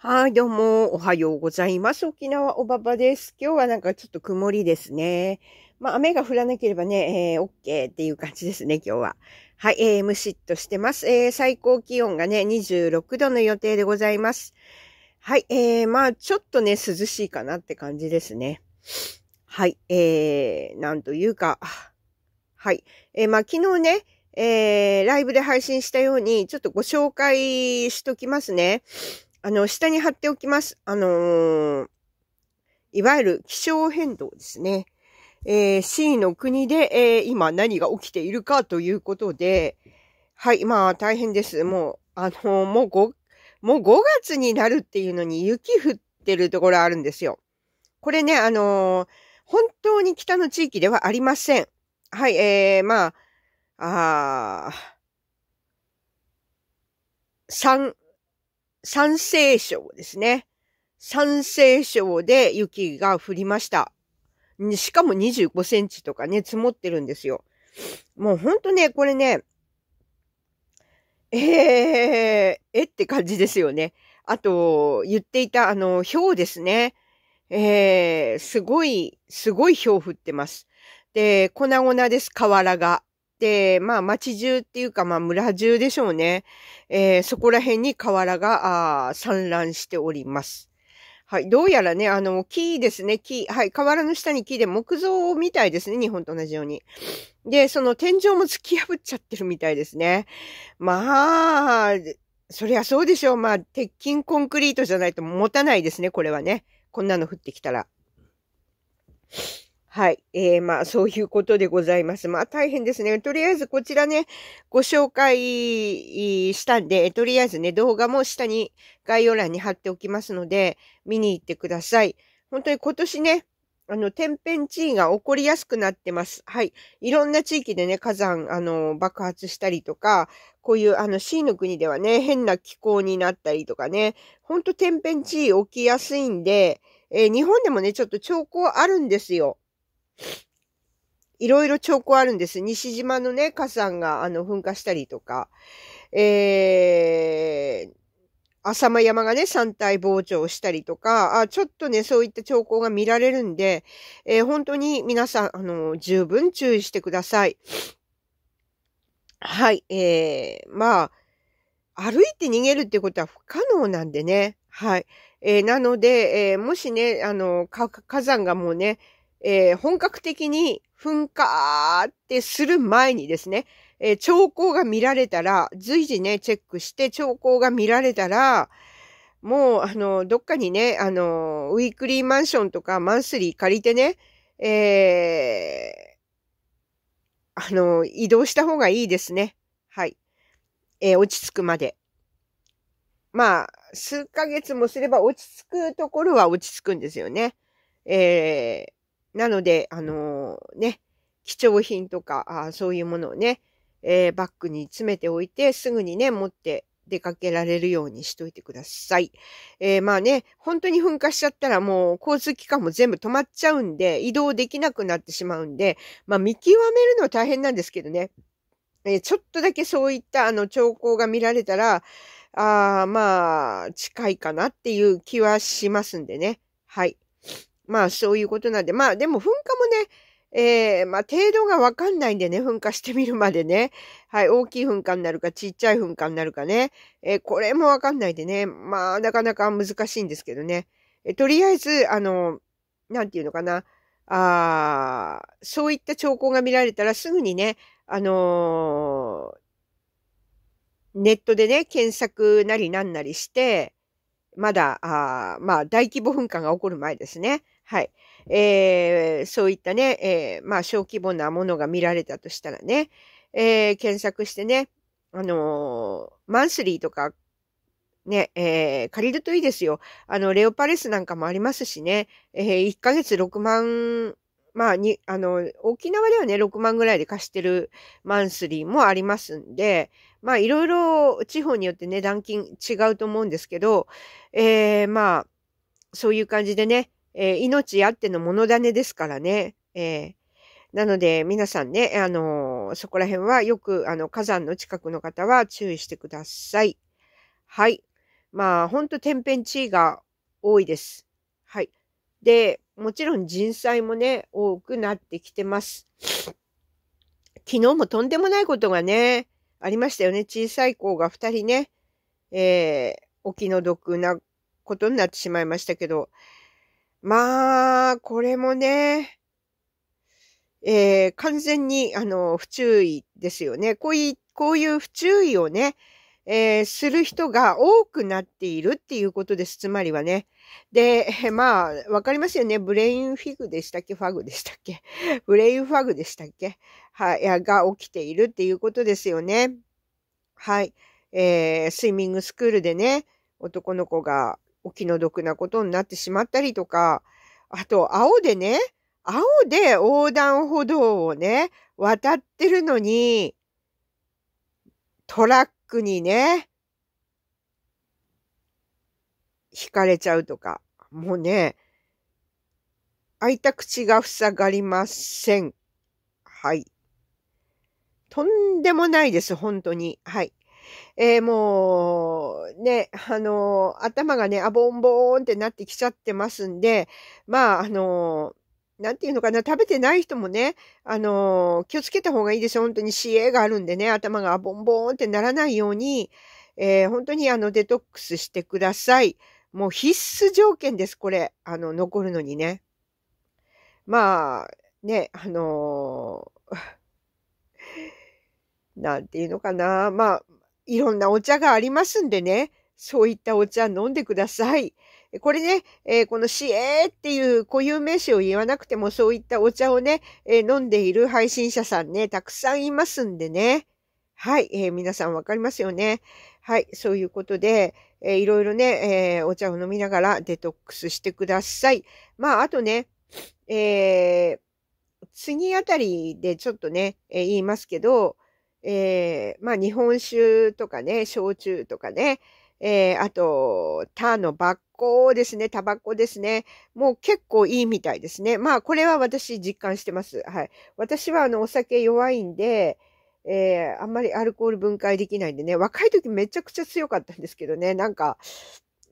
はい、どうも、おはようございます。沖縄おばばです。今日はなんかちょっと曇りですね。まあ、雨が降らなければね、えー、OK っていう感じですね、今日は。はい、えー、むしっとしてます。えー、最高気温がね、26度の予定でございます。はい、えー、まあ、ちょっとね、涼しいかなって感じですね。はい、えー、なんというか、はい、えー、まあ、昨日ね、えー、ライブで配信したように、ちょっとご紹介しときますね。あの、下に貼っておきます。あのー、いわゆる気象変動ですね。えー、C の国で、えー、今何が起きているかということで、はい、まあ大変です。もう、あのー、もう5、もう5月になるっていうのに雪降ってるところあるんですよ。これね、あのー、本当に北の地域ではありません。はい、えー、まあ、あ3、山西省ですね。山西省で雪が降りました。しかも25センチとかね、積もってるんですよ。もうほんとね、これね、ええー、えって感じですよね。あと、言っていた、あの、氷ですね。ええー、すごい、すごい氷降ってます。で、粉々です、瓦が。で、まあ町中っていうかまあ村中でしょうね。えー、そこら辺に瓦が散乱しております。はい。どうやらね、あの、木ですね、木。はい。瓦の下に木で木造みたいですね。日本と同じように。で、その天井も突き破っちゃってるみたいですね。まあ、そりゃそうでしょう。まあ、鉄筋コンクリートじゃないと持たないですね。これはね。こんなの降ってきたら。はい。えー、まあ、そういうことでございます。まあ、大変ですね。とりあえず、こちらね、ご紹介したんで、とりあえずね、動画も下に概要欄に貼っておきますので、見に行ってください。本当に今年ね、あの、天変地異が起こりやすくなってます。はい。いろんな地域でね、火山、あの、爆発したりとか、こういう、あの、C の国ではね、変な気候になったりとかね、ほんと天変地異起きやすいんで、えー、日本でもね、ちょっと兆候あるんですよ。いろいろ兆候あるんです。西島のね、火山が、あの、噴火したりとか、えー、浅間山がね、山体膨張したりとか、あちょっとね、そういった兆候が見られるんで、えー、本当に皆さん、あの、十分注意してください。はい、えー、まあ、歩いて逃げるってことは不可能なんでね、はい。えー、なので、えー、もしね、あの、火山がもうね、えー、本格的に噴火ってする前にですね、えー、兆候が見られたら、随時ね、チェックして兆候が見られたら、もう、あの、どっかにね、あの、ウィークリーマンションとかマンスリー借りてね、えー、あの、移動した方がいいですね。はい。えー、落ち着くまで。まあ、数ヶ月もすれば落ち着くところは落ち着くんですよね。えー、なので、あのー、ね、貴重品とか、あそういうものをね、えー、バッグに詰めておいて、すぐにね、持って出かけられるようにしといてください。えー、まあね、本当に噴火しちゃったらもう交通機関も全部止まっちゃうんで、移動できなくなってしまうんで、まあ見極めるのは大変なんですけどね、えー、ちょっとだけそういったあの兆候が見られたら、あまあ、近いかなっていう気はしますんでね。はい。まあそういうことなんで、まあでも噴火もね、えー、まあ、程度がわかんないんでね、噴火してみるまでね。はい、大きい噴火になるか、ちっちゃい噴火になるかね。えー、これもわかんないでね。まあ、なかなか難しいんですけどね。えー、とりあえず、あの、なんていうのかな。ああ、そういった兆候が見られたらすぐにね、あのー、ネットでね、検索なりなんなりして、まだ、あまあ、大規模噴火が起こる前ですね。はい。えー、そういったね、えー、まあ、小規模なものが見られたとしたらね、えー、検索してね、あのー、マンスリーとか、ね、えー、借りるといいですよ。あの、レオパレスなんかもありますしね、えー、1ヶ月6万、まあ、に、あの、沖縄ではね、6万ぐらいで貸してるマンスリーもありますんで、まあ、いろいろ地方によってね、断金違うと思うんですけど、えー、まあ、そういう感じでね、えー、命あってのもだ種ですからね。えー、なので、皆さんね、あのー、そこら辺はよく、あの、火山の近くの方は注意してください。はい。まあ、ほんと天変地異が多いです。はい。で、もちろん人災もね、多くなってきてます。昨日もとんでもないことがね、ありましたよね。小さい子が二人ね、えー、お気の毒なことになってしまいましたけど、まあ、これもね、えー、完全に、あの、不注意ですよね。こういう、こういう不注意をね、えー、する人が多くなっているっていうことです。つまりはね。で、まあ、わかりますよね。ブレインフィグでしたっけファグでしたっけ ブレインファグでしたっけはい、が起きているっていうことですよね。はい。えー、スイミングスクールでね、男の子がお気の毒なことになってしまったりとか、あと、青でね、青で横断歩道をね、渡ってるのに、トラックにね、惹かれちゃうとか、もうね、開いた口が塞がりません。はい。とんでもないです、本当に。はい。えー、もう、ね、あのー、頭がね、あぼんぼーんってなってきちゃってますんで、まあ、あのー、なんていうのかな、食べてない人もね、あの気をつけた方がいいですよ。本当に CA があるんでね、頭があぼんぼーんってならないように、え本当にあの、デトックスしてください。もう必須条件です、これ。あの、残るのにね。まあ、ね、あのー、なんていうのかな。まあ、いろんなお茶がありますんでね、そういったお茶飲んでください。これね、えー、このしえーっていう固有名詞を言わなくてもそういったお茶をね、えー、飲んでいる配信者さんね、たくさんいますんでね。はい、えー、皆さんわかりますよね。はい、そういうことで、えー、いろいろね、えー、お茶を飲みながらデトックスしてください。まあ、あとね、えー、次あたりでちょっとね、えー、言いますけど、えー、まあ日本酒とかね、焼酎とかね、えー、あと、他のバッコですね、タバコですね。もう結構いいみたいですね。まあこれは私実感してます。はい。私はあのお酒弱いんで、えー、あんまりアルコール分解できないんでね、若い時めちゃくちゃ強かったんですけどね、なんか、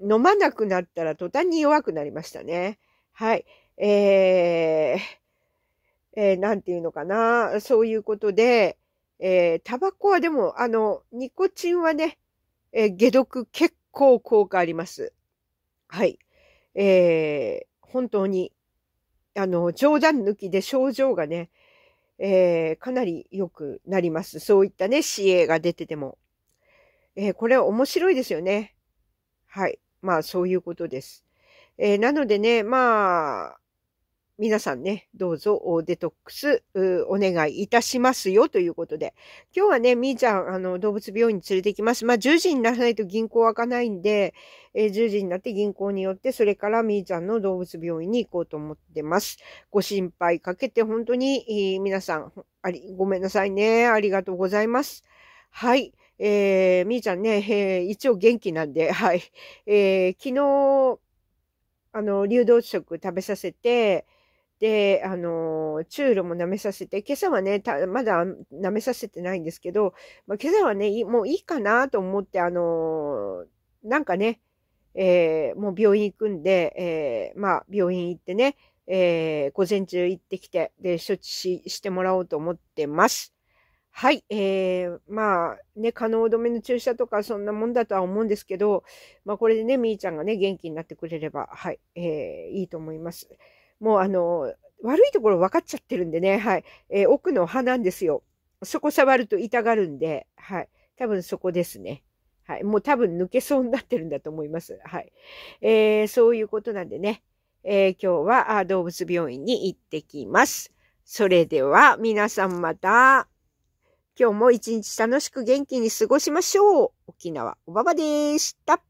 飲まなくなったら途端に弱くなりましたね。はい。えー、えー、なんていうのかな、そういうことで、えー、タバコはでも、あの、ニコチンはね、えー、解毒結構効果あります。はい。えー、本当に、あの、冗談抜きで症状がね、えー、かなり良くなります。そういったね、支援が出てても。えー、これは面白いですよね。はい。まあ、そういうことです。えー、なのでね、まあ、皆さんね、どうぞデトックスお願いいたしますよということで。今日はね、みーちゃん、あの、動物病院に連れてきます。まあ、10時にならないと銀行開かないんで、えー、10時になって銀行によって、それからみーちゃんの動物病院に行こうと思ってます。ご心配かけて本当に、皆さんあり、ごめんなさいね。ありがとうございます。はい。えー、みーちゃんね、えー、一応元気なんで、はい。えー、昨日、あの、流動食食べさせて、で、あの、チュールも舐めさせて、今朝はね、まだ舐めさせてないんですけど、まあ、今朝はね、もういいかなと思って、あの、なんかね、えー、もう病院行くんで、えー、まあ、病院行ってね、えー、午前中行ってきて、で、処置ししてもらおうと思ってます。はい、えー、まあ、ね、可能止めの注射とかそんなもんだとは思うんですけど、まあ、これでね、みーちゃんがね、元気になってくれれば、はい、えー、いいと思います。もうあの、悪いところ分かっちゃってるんでね、はい。えー、奥の歯なんですよ。そこ触ると痛がるんで、はい。多分そこですね。はい。もう多分抜けそうになってるんだと思います。はい。えー、そういうことなんでね、えー、今日は動物病院に行ってきます。それでは皆さんまた、今日も一日楽しく元気に過ごしましょう。沖縄おばばでした。